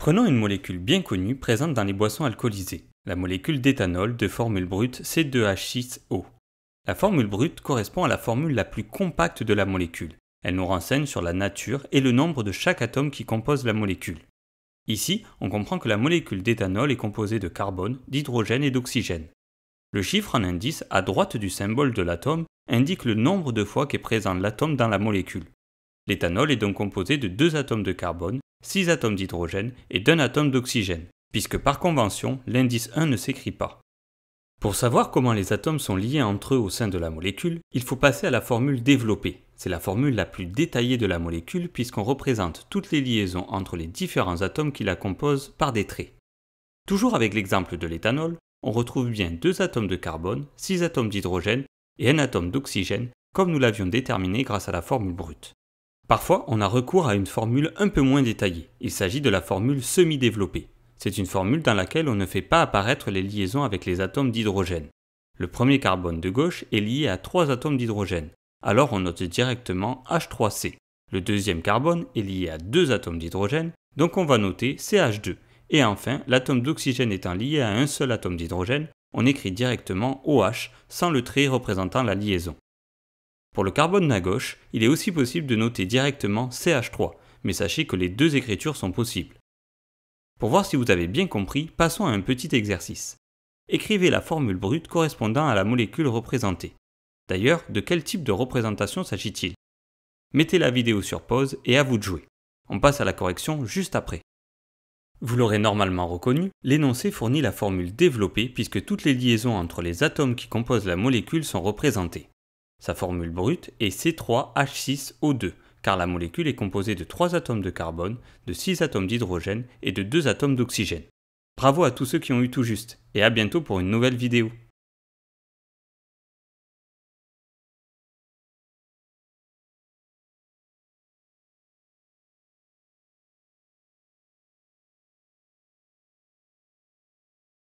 Prenons une molécule bien connue présente dans les boissons alcoolisées, la molécule d'éthanol de formule brute C2H6O. La formule brute correspond à la formule la plus compacte de la molécule. Elle nous renseigne sur la nature et le nombre de chaque atome qui compose la molécule. Ici, on comprend que la molécule d'éthanol est composée de carbone, d'hydrogène et d'oxygène. Le chiffre en indice à droite du symbole de l'atome indique le nombre de fois qu'est présent l'atome dans la molécule. L'éthanol est donc composé de deux atomes de carbone 6 atomes d'hydrogène et d'un atome d'oxygène, puisque par convention, l'indice 1 ne s'écrit pas. Pour savoir comment les atomes sont liés entre eux au sein de la molécule, il faut passer à la formule développée. C'est la formule la plus détaillée de la molécule puisqu'on représente toutes les liaisons entre les différents atomes qui la composent par des traits. Toujours avec l'exemple de l'éthanol, on retrouve bien deux atomes de carbone, 6 atomes d'hydrogène et un atome d'oxygène comme nous l'avions déterminé grâce à la formule brute. Parfois, on a recours à une formule un peu moins détaillée. Il s'agit de la formule semi-développée. C'est une formule dans laquelle on ne fait pas apparaître les liaisons avec les atomes d'hydrogène. Le premier carbone de gauche est lié à trois atomes d'hydrogène. Alors on note directement H3C. Le deuxième carbone est lié à deux atomes d'hydrogène, donc on va noter CH2. Et enfin, l'atome d'oxygène étant lié à un seul atome d'hydrogène, on écrit directement OH sans le trait représentant la liaison. Pour le carbone à gauche, il est aussi possible de noter directement CH3, mais sachez que les deux écritures sont possibles. Pour voir si vous avez bien compris, passons à un petit exercice. Écrivez la formule brute correspondant à la molécule représentée. D'ailleurs, de quel type de représentation s'agit-il Mettez la vidéo sur pause et à vous de jouer. On passe à la correction juste après. Vous l'aurez normalement reconnu, l'énoncé fournit la formule développée puisque toutes les liaisons entre les atomes qui composent la molécule sont représentées sa formule brute est C3H6O2, car la molécule est composée de 3 atomes de carbone, de 6 atomes d'hydrogène et de 2 atomes d'oxygène. Bravo à tous ceux qui ont eu tout juste, et à bientôt pour une nouvelle vidéo.